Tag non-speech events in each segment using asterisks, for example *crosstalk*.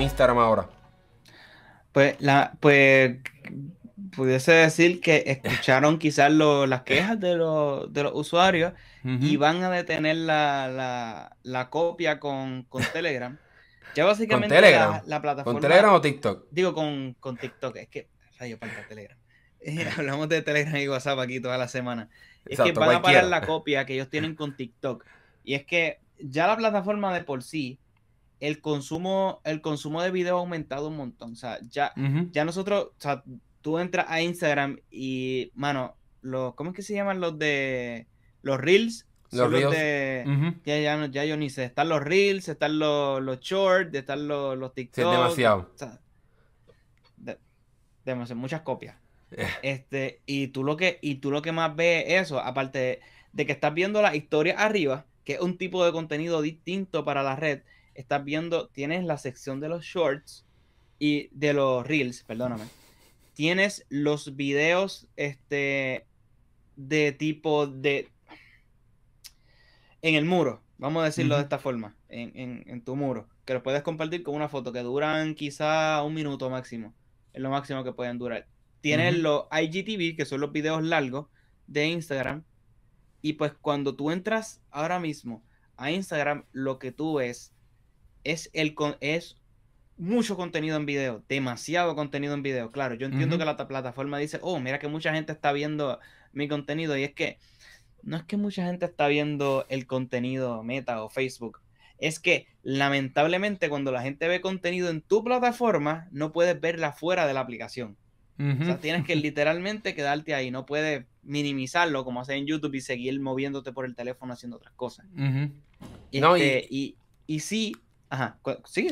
Instagram ahora? Pues, la, pues pudiese decir que escucharon *laughs* quizás lo, las quejas de, de los usuarios y van a detener la, la, la copia con, con, Telegram. Ya *laughs* básicamente Telegram? La, plataforma. ¿Con Telegram o TikTok? Digo, con, con TikTok. Es que, rayo, para Telegram. *laughs* Eh, hablamos de Telegram y WhatsApp aquí toda la semana. es que van a parar la copia que ellos tienen con TikTok. Y es que ya la plataforma de por sí el consumo, el consumo de video ha aumentado un montón. O sea, ya, ya nosotros, o sea, tú entras a Instagram y, mano, los, ¿cómo es que se llaman los de los Reels? Los, Reels... ya, yo ni sé, están los Reels, están los, los Shorts, están los, los TikToks... demasiado. O sea, demasiado, muchas copias. Eh. Este, y tú lo que, y tú lo que más ves eso, aparte de, que estás viendo la historia arriba, que es un tipo de contenido distinto para la red estás viendo, tienes la sección de los shorts y de los reels, perdóname. Tienes los videos este, de tipo de... En el muro, vamos a decirlo de esta forma, en, tu muro, que los puedes compartir con una foto que duran quizá un minuto máximo, es lo máximo que pueden durar. Tienes los IGTV, que son los videos largos de Instagram, y pues cuando tú entras ahora mismo a Instagram, lo que tú ves es, el, es mucho contenido en video, demasiado contenido en video. Claro, yo entiendo que la plataforma dice, oh, mira que mucha gente está viendo mi contenido. Y es que no es que mucha gente está viendo el contenido Meta o Facebook. Es que lamentablemente cuando la gente ve contenido en tu plataforma, no puedes verla fuera de la aplicación. O sea, tienes que *laughs* literalmente quedarte ahí, no puedes minimizarlo como hace en YouTube y seguir moviéndote por el teléfono haciendo otras cosas. Este, no, y... y, y sí, Ajá, Sí,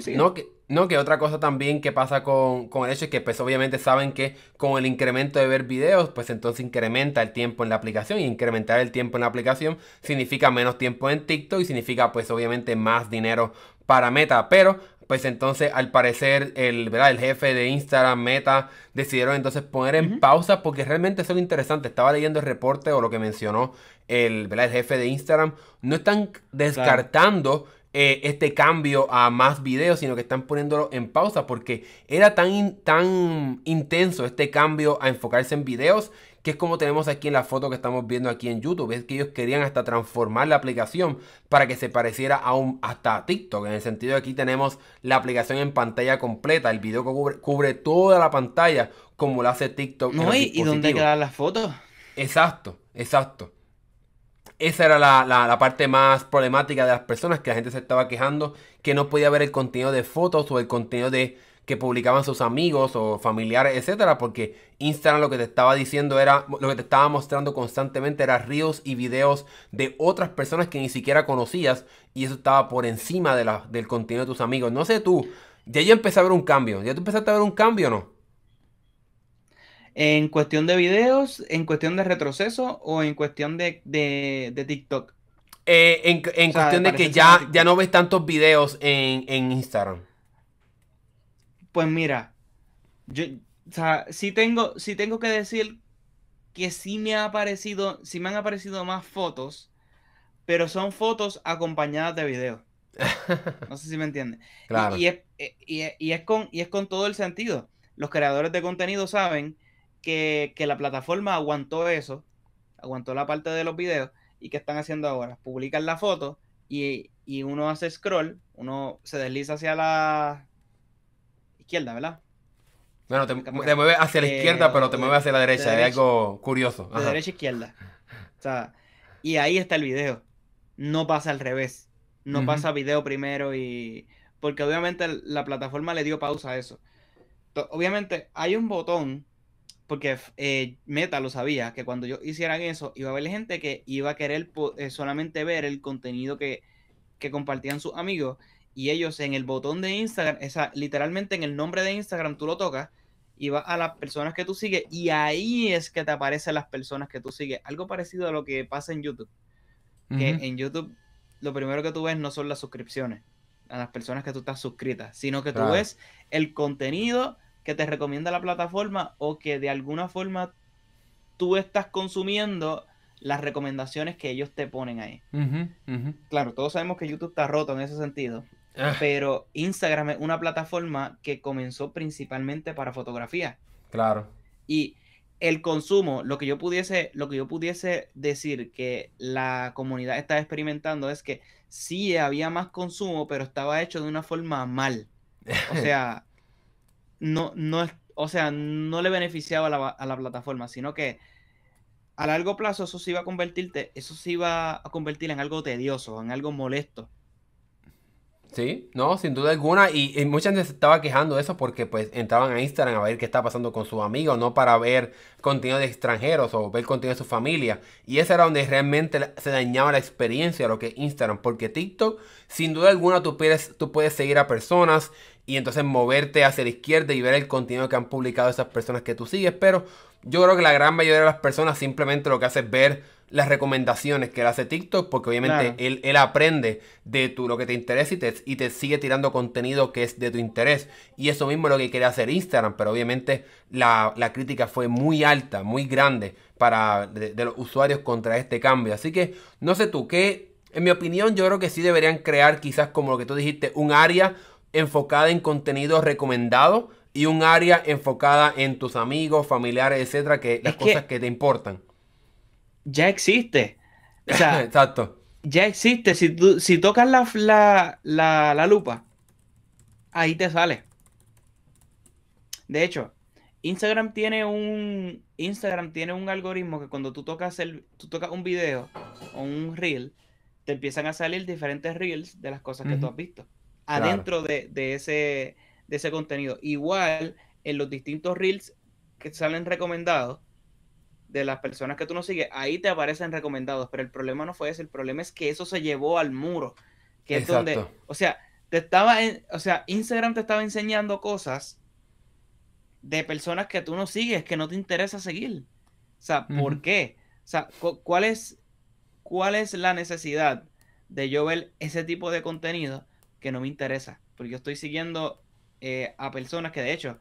No que, otra cosa también que pasa con, el hecho es que pues obviamente saben que con el incremento de ver videos, pues entonces incrementa el tiempo en la aplicación y incrementar el tiempo en la aplicación significa menos tiempo en TikTok y significa pues obviamente más dinero para Meta, pero pues entonces al parecer el, ¿verdad? el jefe de Instagram, Meta, decidieron entonces poner en pausa porque realmente eso es interesante. Estaba leyendo el reporte o lo que mencionó el, ¿verdad? el jefe de Instagram. No están descartando eh, este cambio a más videos, sino que están poniéndolo en pausa porque era tan, tan intenso este cambio a enfocarse en videos que es como tenemos aquí en la foto que estamos viendo aquí en YouTube. Es que ellos querían hasta transformar la aplicación para que se pareciera a un, hasta TikTok. En el sentido de aquí tenemos la aplicación en pantalla completa. El video que cubre, toda la pantalla como lo hace TikTok. No, y, ¿y dónde quedan las fotos? Exacto, exacto. Esa era la, parte más problemática de las personas, que la gente se estaba quejando que no podía ver el contenido de fotos o el contenido de que publicaban sus amigos o familiares, etcétera, porque Instagram lo que te estaba diciendo era, lo que te estaba mostrando constantemente eran ríos y videos de otras personas que ni siquiera conocías y eso estaba por encima de la, del contenido de tus amigos. No sé tú, ya yo empecé a ver un cambio, ¿ya tú empezaste a ver un cambio o no? ¿En cuestión de videos, en cuestión de retroceso o en cuestión de, de, TikTok? Eh, en, cuestión de que ya, ya no ves tantos videos en, Instagram. Pues mira, yo, o sí tengo, tengo que decir que sí me ha aparecido, sí me han aparecido más fotos, pero son fotos acompañadas de videos. *laughs* No sé si me entiendes... Eh, y, es, con, y es con todo el sentido. Los creadores de contenido saben que, la plataforma aguantó eso, aguantó la parte de los videos, y que están haciendo ahora? Publican la foto y, uno hace scroll, uno se desliza hacia la izquierda, ¿verdad? Bueno, te, mueve hacia la izquierda, pero te eh, mueve hacia la derecha. es algo curioso. a derecha a izquierda. O sea, y ahí está el video. No pasa al revés. No pasa video primero y. Porque obviamente la plataforma le dio pausa a eso. obviamente hay un botón porque eh, Meta lo sabía, que cuando yo hicieran eso, iba a haber gente que iba a querer eh, solamente ver el contenido que, compartían sus amigos. Y ellos en el botón de Instagram, esa, literalmente en el nombre de Instagram, tú lo tocas y vas a las personas que tú sigues y ahí es que te aparecen las personas que tú sigues. Algo parecido a lo que pasa en YouTube. Que en YouTube lo primero que tú ves no son las suscripciones a las personas que tú estás suscritas, sino que tú ves el contenido que te recomienda la plataforma o que de alguna forma tú estás consumiendo las recomendaciones que ellos te ponen ahí. Claro, todos sabemos que YouTube está roto en ese sentido, ah. pero Instagram es una plataforma que comenzó principalmente para fotografía. Claro. Y el consumo, lo que yo pudiese, lo que yo pudiese decir que la comunidad está experimentando es que sí había más consumo, pero estaba hecho de una forma mal. O *laughs* sea, no, no, o sea, no le beneficiaba a la, plataforma, sino que a largo plazo eso se iba a convertirte, eso sí iba a convertir en algo tedioso, en algo molesto. Sí, no, sin duda alguna. Y, muchas mucha se estaba quejando de eso porque pues entraban a Instagram a ver qué está pasando con sus amigos, no para ver contenido de extranjeros o ver contenido de su familia. Y ese era donde realmente se dañaba la experiencia, lo que es Instagram. Porque TikTok, sin duda alguna, tú puedes, tú puedes seguir a personas, y entonces moverte hacia la izquierda y ver el contenido que han publicado esas personas que tú sigues. Pero yo creo que la gran mayoría de las personas simplemente lo que hace es ver las recomendaciones que le hace TikTok, porque obviamente él, aprende de tú lo que te interesa y te, sigue tirando contenido que es de tu interés. Y eso mismo es lo que quiere hacer Instagram, pero obviamente la, crítica fue muy alta, muy grande para de, los usuarios contra este cambio. Así que no sé tú, qué en mi opinión, yo creo que sí deberían crear quizás como lo que tú dijiste, un área enfocada en contenido recomendado y un área enfocada en tus amigos, familiares, etcétera, que las cosas que, te importan. Ya existe. *laughs* Exacto. Ya existe. Si, si tocas la, la, la, lupa, ahí te sale. De hecho, Instagram tiene un Instagram tiene un algoritmo que cuando tú tocas el tú tocas un video o un reel te empiezan a salir diferentes reels de las cosas que tú has visto adentro de, ese, contenido. Igual en los distintos reels que salen recomendados de las personas que tú no sigues, ahí te aparecen recomendados, pero el problema no fue ese, el problema es que eso se llevó al muro, que donde, o sea, te estaba, o sea, Instagram te estaba enseñando cosas de personas que tú no sigues, que no te interesa seguir. O sea, ¿por qué? O sea, ¿cuál es, cuál es la necesidad de yo ver ese tipo de contenido que no me interesa, porque yo estoy siguiendo eh, a personas que de hecho,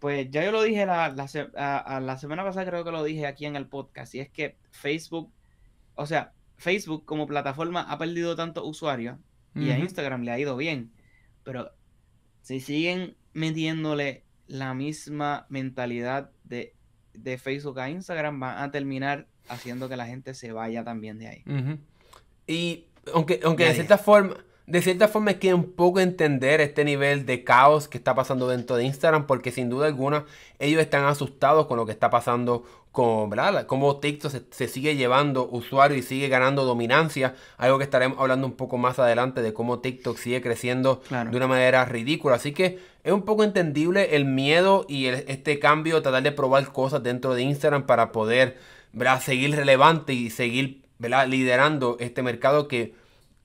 pues ya yo lo dije la, semana pasada, creo que lo dije aquí en el podcast, y es que Facebook, o sea, Facebook como plataforma ha perdido tanto usuarios y a Instagram le ha ido bien, pero si siguen metiéndole la misma mentalidad de, Facebook a Instagram, van a terminar haciendo que la gente se vaya también de ahí. Y aunque, aunque de cierta forma, de cierta forma hay que un poco entender este nivel de caos que está pasando dentro de Instagram, porque sin duda alguna ellos están asustados con lo que está pasando con, ¿verdad? Cómo TikTok se, sigue llevando usuario y sigue ganando dominancia, algo que estaremos hablando un poco más adelante de cómo TikTok sigue creciendo de una manera ridícula. Así que es un poco entendible el miedo y este cambio, tratar de probar cosas dentro de Instagram para poder, ¿verdad? Seguir relevante y seguir, ¿verdad? Liderando este mercado que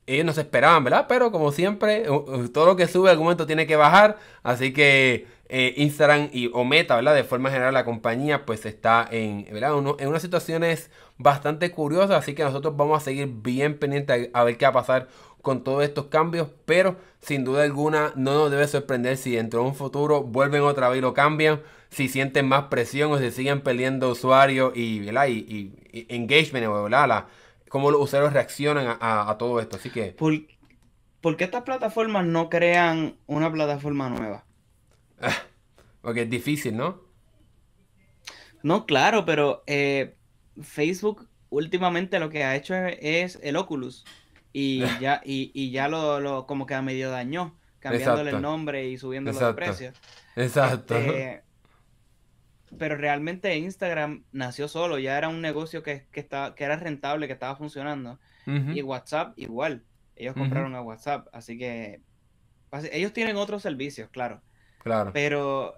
ellos no se esperaban, ¿verdad? Pero como siempre, todo lo que sube en algún momento tiene que bajar. Así que eh, Instagram y, o Meta, ¿verdad? De forma general, la compañía pues está en, ¿verdad? en unas situaciones bastante curiosas. Así que nosotros vamos a seguir bien pendientes a, ver qué va a pasar con todos estos cambios. Pero sin duda alguna no nos debe sorprender si dentro de un futuro vuelven otra vez y lo cambian. Si sienten más presión o si siguen perdiendo usuarios y, Y, engagement, ¿verdad? La, cómo los usuarios reaccionan a, todo esto. Así que. ¿Por, qué estas plataformas no crean una plataforma nueva? porque es *laughs* difícil, ¿no? No, claro, pero eh, Facebook últimamente lo que ha hecho es, el Oculus. Y *laughs* ya, y, ya lo, lo, como que medio dañó, cambiándole el nombre y subiendo los precios. precio. Exacto. Este, pero realmente Instagram nació solo, ya era un negocio que, que era rentable, que estaba funcionando. Y WhatsApp igual, ellos compraron a WhatsApp, así que ellos tienen otros servicios, claro. Claro. Pero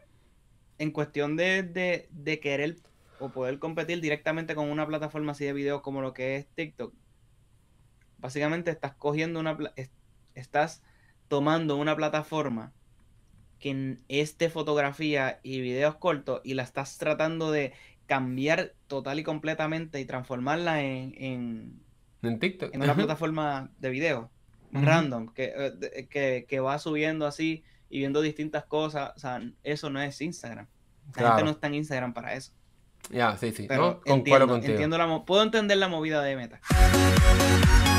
en cuestión de, de, de querer o poder competir directamente con una plataforma así de video como lo que es TikTok, básicamente estás cogiendo una... Estás tomando una plataforma que en este fotografía y videos cortos y la estás tratando de cambiar total y completamente y transformarla en, en, TikTok. En una plataforma de video random eh, que, que, va subiendo así y viendo distintas cosas. O sea, eso no es Instagram. La gente no está en Instagram para eso. Ya, sí, sí. entiendo, puedo entender la movida de Meta.